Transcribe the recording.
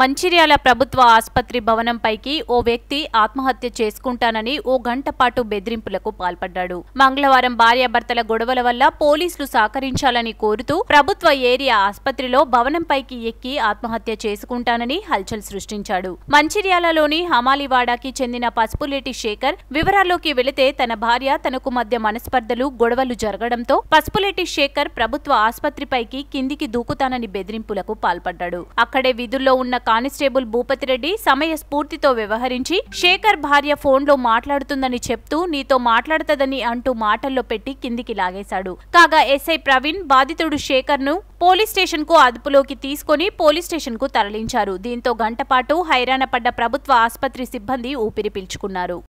మంచిర్యాల ప్రభుత్వ ఆసుపత్రి భవనంపైకి ఓ వ్యక్తి ఆత్మహత్య చేసుకుంటానని ఓ గంట పాటు బెదిరింపులకు పాల్పడ్డాడు మంగళవారం భార్యాభర్తల గొడవల వల్ల పోలీసులు సహకరించాలని కోరుతూ ప్రభుత్వ ఏరియా ఆసుపత్రిలో భవనంపైకి ఎక్కి ఆత్మహత్య చేసుకుంటానని హల్చల్ సృష్టించాడు మంచిర్యాలలోని హమాలివాడాకి చెందిన పసుపులేటి శేఖర్ వివరాల్లోకి వెళితే తన భార్య తనకు మధ్య మనస్పర్ధలు గొడవలు జరగడంతో పసుపులేటి శేఖర్ ప్రభుత్వ ఆసుపత్రిపైకి కిందికి దూకుతానని బెదిరింపులకు పాల్పడ్డాడు అక్కడే విధుల్లో ఉన్న ఉన్న కానిస్టేబుల్ భూపతిరెడ్డి సమయ స్ఫూర్తితో వ్యవహరించి శేఖర్ భార్య ఫోన్లో మాట్లాడుతుందని చెప్తూ నీతో మాట్లాడతదని అంటూ మాటల్లో పెట్టి కిందికి లాగేశాడు కాగా ఎస్ఐ ప్రవీణ్ బాధితుడు శేఖర్ ను పోలీస్ స్టేషన్ కు అదుపులోకి తీసుకుని పోలీస్ స్టేషన్ కు తరలించారు దీంతో గంటపాటు హైరాణ పడ్డ ప్రభుత్వ ఆసుపత్రి సిబ్బంది ఊపిరి పీల్చుకున్నారు